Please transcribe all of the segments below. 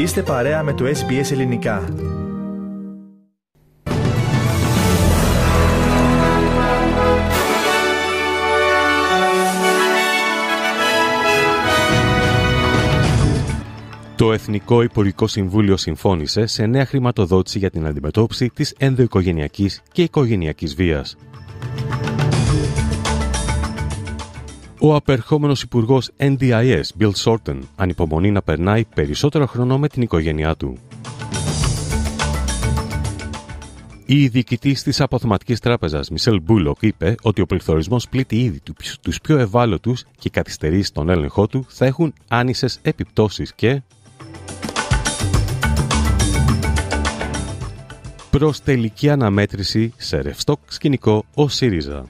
Είστε παρέα με το SBS Ελληνικά. Το Εθνικό Υπουργικό Συμβούλιο συμφώνησε σε νέα χρηματοδότηση για την αντιμετώπιση της ενδοοικογενειακής και οικογενειακής βίας. Ο απερχόμενος υπουργός NDIS, Bill Shorten, ανυπομονεί να περνάει περισσότερο χρόνο με την οικογένειά του. Η διοικητής της Αποθεματικής Τράπεζας, Μισελ Μπούλοκ, είπε ότι ο πληθωρισμός πλήττει ήδη τους πιο ευάλωτους και οι καθυστερήσει στον έλεγχό του θα έχουν άνισες επιπτώσεις και. Προς τελική αναμέτρηση σε ρευστό σκηνικό ο ΣΥΡΙΖΑ.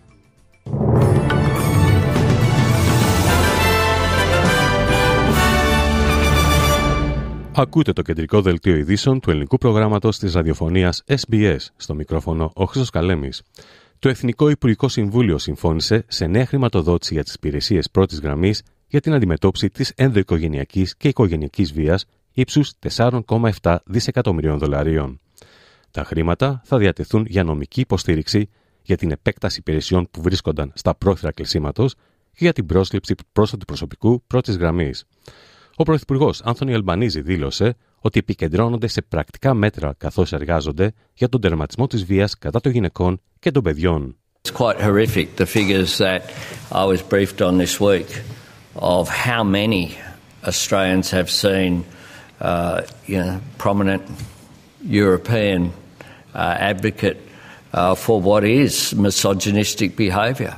Ακούτε το κεντρικό δελτίο ειδήσεων του ελληνικού προγράμματος της ραδιοφωνίας SBS στο μικρόφωνο ο Χρήστος Καλέμης. Το Εθνικό Υπουργικό Συμβούλιο συμφώνησε σε νέα χρηματοδότηση για τις υπηρεσίες πρώτης γραμμής για την αντιμετώπιση της ενδοοικογενειακής και οικογενειακής βίας ύψους 4,7 δισεκατομμυρίων δολαρίων. Τα χρήματα θα διατεθούν για νομική υποστήριξη για την επέκταση υπηρεσιών που βρίσκονταν στα πρόθυρα κλεισίματος και για την πρόσληψη πρόσθετου προσωπικού πρώτης γραμμής. Ο Πρωθυπουργός Άνθονι Αλμπανίζη δήλωσε ότι επικεντρώνονται σε πρακτικά μέτρα καθώς εργάζονται για τον τερματισμό της βίας κατά των γυναικών και των παιδιών. It's quite horrific the figures that I was briefed on this week of how many Australians have seen uh, you know, prominent European uh, advocate uh, for what is misogynistic behaviour.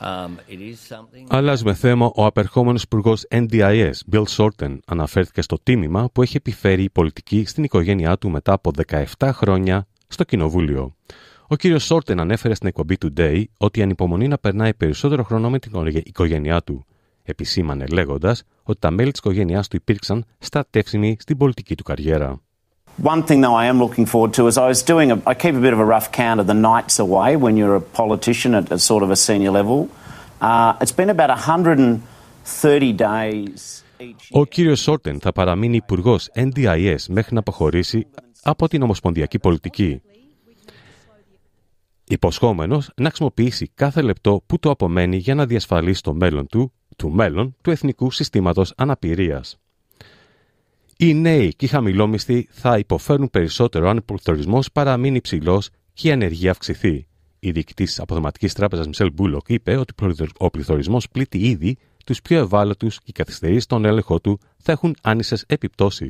Um, με θέμα. Ο απερχόμενος υπουργός NDIS, Bill Shorten, αναφέρθηκε στο τίμημα που έχει επιφέρει η πολιτική στην οικογένειά του μετά από 17 χρόνια στο Κοινοβούλιο. Ο κύριος Σόρτεν ανέφερε στην εκπομπή Today ότι ανυπομονεί να περνάει περισσότερο χρόνο με την οικογένειά του. Επισήμανε λέγοντας ότι τα μέλη της οικογένειάς του υπήρξαν στρατεύσιμοι στην πολιτική του καριέρα. One thing, though, I am looking forward to is I was doing, a, I keep a bit of a rough count of the nights away when you're a politician at a sort of a senior level. Uh, it's been about 130 days. Ο κύριος Σόρτεν θα παραμείνει υπουργός NDIS μέχρι να αποχωρήσει από την Ομοσπονδιακή Πολιτική. Υποσχόμενος να χρησιμοποιήσει κάθε λεπτό που του απομένει για να διασφαλίσει το μέλλον του, του μέλλον του Εθνικού Συστήματος Αναπηρίας. Οι νέοι και οι χαμηλόμισθοι θα υποφέρουν περισσότερο αν ο πληθωρισμός παραμείνει υψηλός και η ανεργία αυξηθεί. Η διοικητής της Αποδοματική Τράπεζας Μισελ Μπούλοκ είπε ότι ο πληθωρισμός πλήττει ήδη τους πιο ευάλωτους και οι καθυστερεί στον έλεγχό του θα έχουν άνισες επιπτώσεις.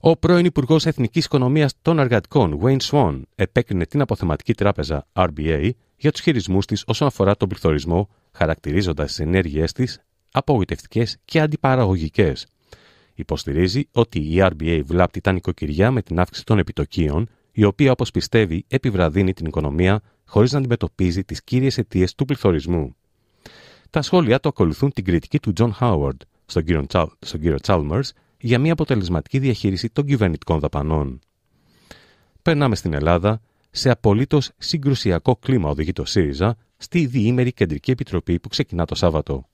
Ο πρώην Υπουργός Εθνικής Οικονομίας των Εργατικών, Wayne Swan, επέκρινε την αποθεματική τράπεζα RBA για τους χειρισμούς της όσον αφορά τον πληθωρισμό, χαρακτηρίζοντας τις ενέργειές της απογοητευτικές και αντιπαραγωγικές. Υποστηρίζει ότι η RBA βλάπτει τα νοικοκυριά με την αύξηση των επιτοκίων, η οποία όπως πιστεύει επιβραδύνει την οικονομία χωρίς να αντιμετωπίζει τις κύριες αιτίες του πληθωρισμού. Τα σχόλια του ακολουθούν την κριτική του John Howard στον κύριο, στον κύριο Chalmers για μια αποτελεσματική διαχείριση των κυβερνητικών δαπανών. Περνάμε στην Ελλάδα. Σε απολύτως συγκρουσιακό κλίμα οδηγεί το ΣΥΡΙΖΑ στη διήμερη Κεντρική Επιτροπή που ξεκινά το Σάββατο.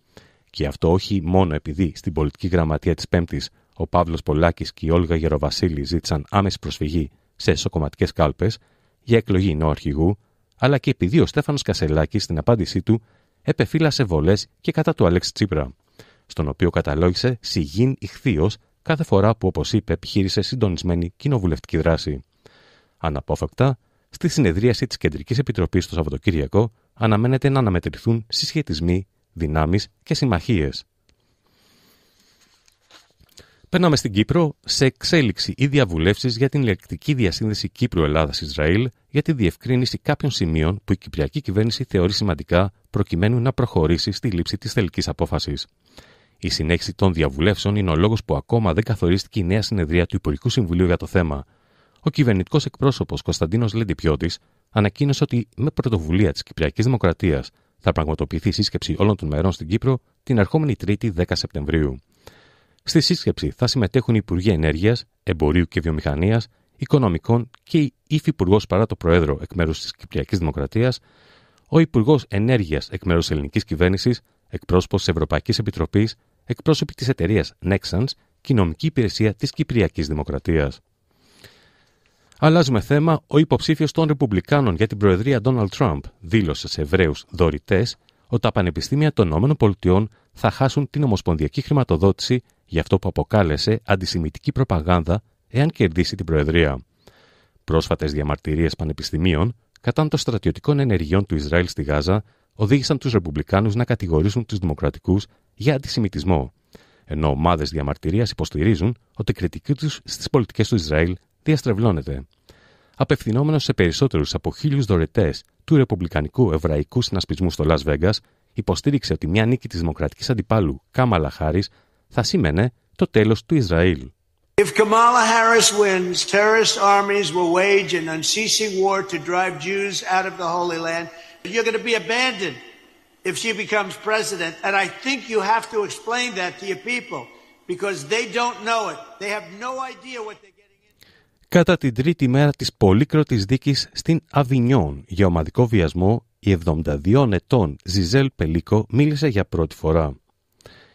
Και αυτό όχι μόνο επειδή στην πολιτική γραμματεία της Πέμπτης ο Παύλος Πολάκης και η Όλγα Γεροβασίλη ζήτησαν άμεση προσφυγή σε εσωκομματικές κάλπες για εκλογή νέου αρχηγού, αλλά και επειδή ο Στέφανος Κασελάκης στην απάντησή του επεφύλασε βολές και κατά του Αλέξη Τσίπρα, στον οποίο καταλόγησε σιγήν ηχθείο κάθε φορά που, όπως είπε, επιχείρησε συντονισμένη κοινοβουλευτική δράση. Αναπόφευκτα, στη συνεδρίαση της Κεντρικής Επιτροπής το Σαββατοκύριακο αναμένεται να αναμετρηθούν συσχετισμοί δυνάμεις και συμμαχίες. Περνάμε στην Κύπρο σε εξέλιξη ή διαβουλεύσεις για την ηλεκτρική διασύνδεση Κύπρου-Ελλάδα-Ισραήλ για τη διευκρίνηση κάποιων σημείων που η Κυπριακή κυβέρνηση θεωρεί σημαντικά προκειμένου να προχωρήσει στη λήψη της τελικής απόφασης. Η συνέχιση των διαβουλεύσεων είναι ο λόγος που ακόμα δεν καθορίστηκε η νέα συνεδρία του Υπουργικού Συμβουλίου για το θέμα. Ο κυβερνητικός εκπρόσωπος Κωνσταντίνος Λεντιπιώτη ανακοίνωσε ότι με πρωτοβουλία της Κυπριακής Δημοκρατίας θα πραγματοποιηθεί σύσκεψη όλων των μερών στην Κύπρο την ερχομενη Τρίτη 10 Σεπτεμβρίου. Στη σύσκεψη θα συμμετέχουν οι Υπουργοί Ενέργειας, Εμπορίου και Βιομηχανίας, Οικονομικών και η Υφυπουργός παρά το Προέδρο εκ μέρους της Κυπριακής Δημοκρατίας, ο Υπουργός Ενέργειας εκ μέρους Ελληνικής Κυβέρνησης, εκπρόσωπος της Ευρωπαϊκής Επιτροπής, εκπρόσωποι της εταιρείας Nexans και η νομική υπηρεσία της Κυπριακής Δημοκρατίας. Αλλάζουμε θέμα. Ο υποψήφιος των Ρεπουμπλικάνων για την Προεδρία Ντόναλτ Τραμπ δήλωσε σε Εβραίους δωρητές ότι τα πανεπιστήμια των ΗΠΑ θα χάσουν την ομοσπονδιακή χρηματοδότηση για αυτό που αποκάλεσε αντισημητική προπαγάνδα εάν κερδίσει την Προεδρία. Πρόσφατες διαμαρτυρίες πανεπιστημίων κατά των στρατιωτικών ενεργειών του Ισραήλ στη Γάζα οδήγησαν τους Ρεπουμπλικάνους να κατηγορήσουν τους Δημοκρατικούς για αντισημιτισμό, ενώ ομάδες διαμαρτυρίας υποστηρίζουν ότι η κριτική τους στις πολιτικές του Ισραήλ διαστρεβλώνεται. Απευθυνόμενος σε περισσότερους από χίλιους δωρετές του Ρεπουμπλικανικού Εβραϊκού Συνασπισμού στο Las Vegas, υποστήριξε ότι μια νίκη της Δημοκρατικής Αντιπάλου Κάμαλα Χάρη θα σήμαινε το τέλος του Ισραήλ. If Kamala Harris wins, terrorist armies will wage an unceasing war to drive Jews out of the Holy Land. You're going to be abandoned if she becomes president. And I think you have to explain that to your people because they don't know it. They have no idea what getting. Κατά την τρίτη μέρα της πολύκροτης δίκης στην Αβινιόν για ομαδικό βιασμό, η 72 ετών Ζιζέλ Πελίκο μίλησε για πρώτη φορά.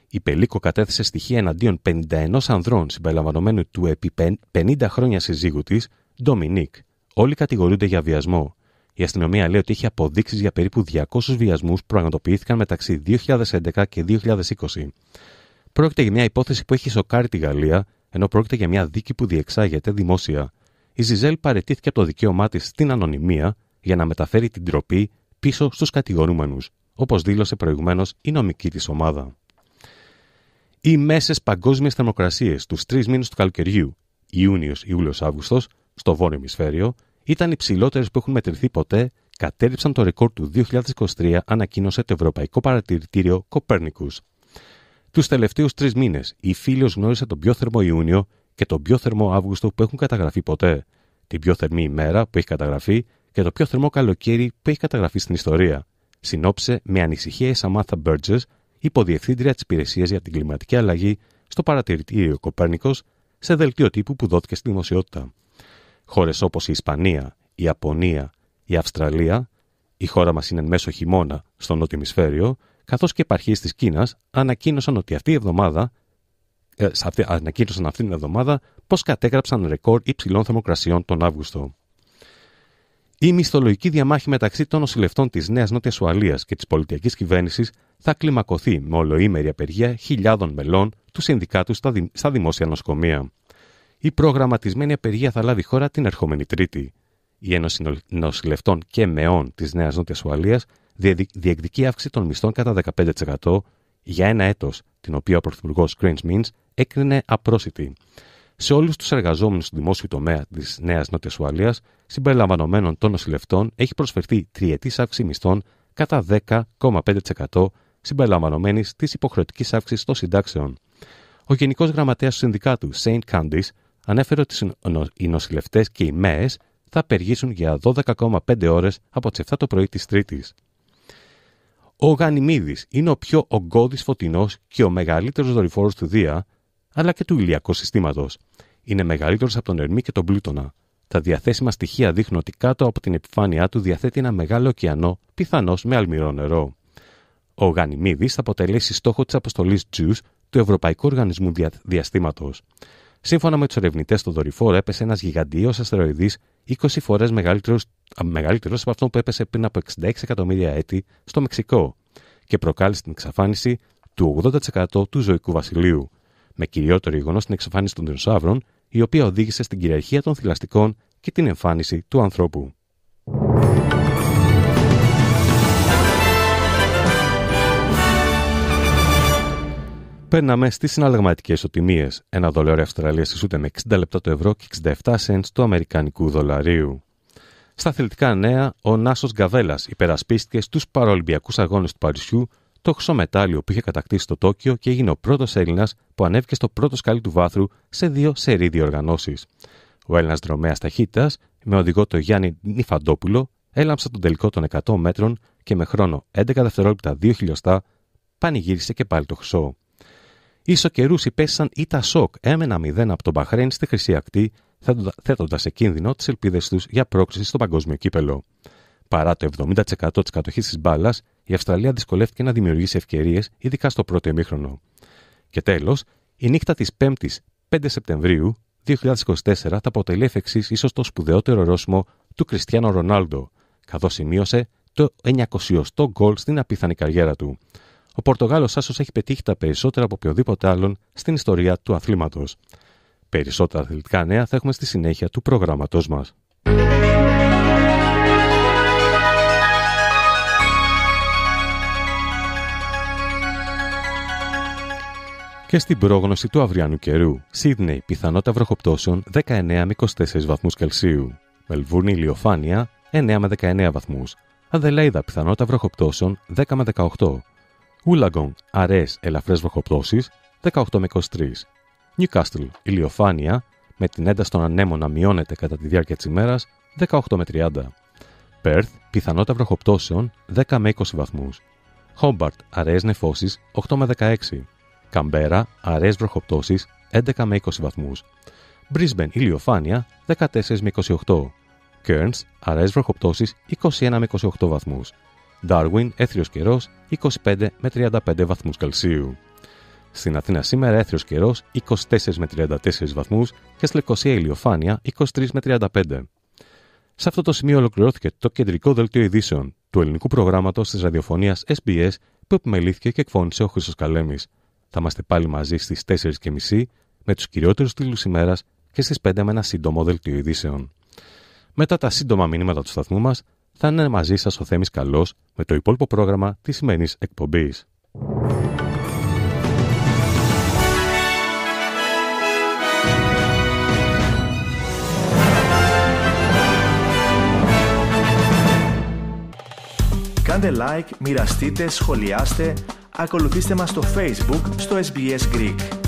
Η Πελίκο κατέθεσε στοιχεία εναντίον 51 ανδρών συμπεριλαμβανομένου του επί 50 χρόνια συζύγου της, Ντομινίκ. Όλοι κατηγορούνται για βιασμό. Η αστυνομία λέει ότι έχει αποδείξεις για περίπου 200 βιασμούς που πραγματοποιήθηκαν μεταξύ 2011 και 2020. Πρόκειται για μια υπόθεση που έχει σοκάρει τη Γαλλία ενώ πρόκειται για μια δίκη που διεξάγεται δημόσια. Η Ζιζέλ παρετήθηκε από το δικαίωμά της στην ανωνυμία για να μεταφέρει την τροπή πίσω στους κατηγορούμενους, όπως δήλωσε προηγουμένως η νομική της ομάδα. Οι μέσες παγκόσμιες θερμοκρασίες τους τρεις μήνες του καλοκαιριού, Ιούνιος, Ιούλιος, Αύγουστος, στο βόρειο ημισφαίριο, ήταν οι ψηλότερες που έχουν μετρηθεί ποτέ, κατέριψαν το ρεκόρ του 2023, ανακοίνωσε το Ευρωπαϊκό Παρατηρητήριο Κοπέρνικους. Τους τελευταίους τρεις μήνες, η Φίλιο γνώρισε τον πιο θερμό Ιούνιο και τον πιο θερμό Αύγουστο που έχουν καταγραφεί ποτέ, την πιο θερμή ημέρα που έχει καταγραφεί και το πιο θερμό καλοκαίρι που έχει καταγραφεί στην ιστορία. Συνόψε με ανησυχία η Σαμάθα Μπέρτζες, υποδιευθύντρια της Υπηρεσίας για την Κλιματική Αλλαγή στο παρατηρητήριο Κοπέρνικος, σε δελτίο τύπου που δόθηκε στη δημοσιότητα. Χώρες όπως η Ισπανία, η Ιαπωνία, η Αυστραλία, η χώρα μας είναι μέσω χειμώνα στο νότιο ημισφαίριο, καθώς και επαρχίες της Κίνας ανακοίνωσαν ότι αυτή η εβδομάδα, ε, αυτή, ανακοίνωσαν αυτή την εβδομάδα πω κατέγραψαν ρεκόρ υψηλών θερμοκρασιών τον Αύγουστο. Η μισθολογική διαμάχη μεταξύ των νοσηλευτών της Νέας Νότιας Ουαλίας και της πολιτιακής κυβέρνησης θα κλιμακωθεί με ολοήμερη απεργία χιλιάδων μελών του Συνδικάτου στα, στα δημόσια νοσοκομεία. Η προγραμματισμένη απεργία θα λάβει χώρα την ερχόμενη Τρίτη. Η Ένωση Νοσηλευτών και Μεών της Νέας Νότιας Ουαλίας διεκδικεί αύξηση των μισθών κατά 15% για ένα έτος, την οποία ο Πρωθυπουργός Κρίντς Μίντς έκρινε απρόσιτη. Σε όλους τους εργαζόμενους του δημόσιου τομέα της Νέας Νότιας Ουαλίας, συμπεριλαμβανομένων των νοσηλευτών, έχει προσφερθεί τριετής αύξηση μισθών κατά 10,5% συμπεριλαμβανομένη της υποχρεωτικής αύξησης των συντάξεων. Ο Γενικός Γραμματέας του Συνδικάτου, Saint Candice, ανέφερε ότι οι νοσηλευτές και οι ΜΕΕΣ θα απεργήσουν για 12,5 ώρες από τις 7 το πρωί της Τρίτης. Ο Γανιμίδης είναι ο πιο ογκώδης φωτεινός και ο μεγαλύτερος δορυφόρος του Δία, αλλά και του ηλιακού συστήματος. Είναι μεγαλύτερος από τον Ερμή και τον Πλούτονα. Τα διαθέσιμα στοιχεία δείχνουν ότι κάτω από την επιφάνειά του διαθέτει ένα μεγάλο ωκεανό, πιθανώς με αλμυρό νερό. Ο Γανιμίδης θα αποτελέσει στόχο της αποστολής JUICE του Ευρωπαϊκού Οργανισμού Δια... Διαστήματος. Σύμφωνα με τους ερευνητές, στο δορυφόρο έπεσε ένας γιγαντίο αστεροειδής 20 φορές μεγαλύτερος μεγαλύτερο από αυτό που έπεσε πριν από 66 εκατομμύρια έτη στο Μεξικό και προκάλεσε την εξαφάνιση του 80% του ζωικού βασιλείου, με κυριότερο γεγονός την εξαφάνιση των δεινοσαύρων, η οποία οδήγησε στην κυριαρχία των θηλαστικών και την εμφάνιση του ανθρώπου. Παίρναμε στις συναλλαγματικές ισοτιμίε. Ένα δολάριο Αυστραλίας ισούται με 60 λεπτά το ευρώ και 67 cents του Αμερικανικού δολαρίου. Στα αθλητικά νέα, ο Νάσος Γκαβέλας υπερασπίστηκε στους παρολυμπιακού αγώνες του Παρισιού το χρυσό μετάλλιο που είχε κατακτήσει στο Τόκιο και έγινε ο πρώτος Έλληνας που ανέβηκε στο πρώτο σκαλί του βάθρου σε δύο σερί οργανώσεις. Ο Έλληνας δρομέας ταχύτητας, με οδηγό το Γιάννη Νιφαντόπουλο, έλαμψε τον τελικό των 100 μέτρων και με χρόνο 11 δευτερόλεπτα 2 χιλιοστά πανηγύρισε και πάλι το χρυσό. Ίσο καιρούς υπέστησαν ή τα σοκ έμενα 0 από τον Μπαχρέν στη Χρυσή Ακτή θέτοντα σε κίνδυνο τις ελπίδες τους για πρόκληση στο παγκόσμιο κύπελο. Παρά το 70% της κατοχής της μπάλας, η Αυστραλία δυσκολεύτηκε να δημιουργήσει ευκαιρίες, ειδικά στο πρώτο ημίχρονο. Και τέλος, η νύχτα της 5η 5 Σεπτεμβρίου 2024 θα αποτελεί εφ' ίσως το σπουδαιότερο ρώσιμο του Κριστιανό Ρονάλντο, καθώς σημείωσε το 900 ο γκολ στην απίθανη καριέρα του. Ο Πορτογάλος Άσος έχει πετύχει τα περισσότερα από οποιοδήποτε άλλον στην ιστορία του αθλήματος. Περισσότερα αθλητικά νέα θα έχουμε στη συνέχεια του προγράμματός μας. Και στην πρόγνωση του αυριανού καιρού, Σίδνεϊ πιθανότητα βροχοπτώσεων 19 με 24 βαθμούς Κελσίου. Μελβούνι ηλιοφάνεια 9 με 19 βαθμούς. Αδελαίδα πιθανότητα βροχοπτώσεων 10 με 18. Ούλαγκον αραιές ελαφρές βροχοπτώσεις 18 με 23. Newcastle, ηλιοφάνεια, με την ένταση των ανέμων να μειώνεται κατά τη διάρκεια της ημέρας 18 με 30. Πέρθ, πιθανότητα βροχοπτώσεων 10 με 20 βαθμού. Χόμπαρτ, αραιές νεφώσεις 8 με 16. Καμπέρα, αραιές βροχοπτώσεις 11 με 20 βαθμού. Μπρίσμπεν, ηλιοφάνεια 14 με 28. Κέρνς, αραιές βροχοπτώσεις 21 με 28 βαθμούς. Darwin, έθριος καιρός 25 με 35 βαθμούς Κελσίου. Στην Αθήνα σήμερα έθριος καιρό 24 με 34 βαθμούς και στη Λευκοσία ηλιοφάνεια 23 με 35. Σε αυτό το σημείο ολοκληρώθηκε το κεντρικό δελτίο ειδήσεων του ελληνικού προγράμματος της ραδιοφωνίας SBS που επιμελήθηκε και εκφώνησε ο Χρήστος Καλέμης. Θα είμαστε πάλι μαζί στις 4.30 με τους κυριότερους τύλους ημέρας και στις 5 με ένα σύντομο δελτίο ειδήσεων. Μετά τα σύντομα μηνύματα του σταθμού μας, θα είναι μαζί σας ο Θέμης Καλός με το υπόλοιπο πρόγραμμα της σημερινής εκπομπής. Κάντε like, μοιραστείτε, σχολιάστε, ακολουθήστε μας στο Facebook, στο SBS Greek.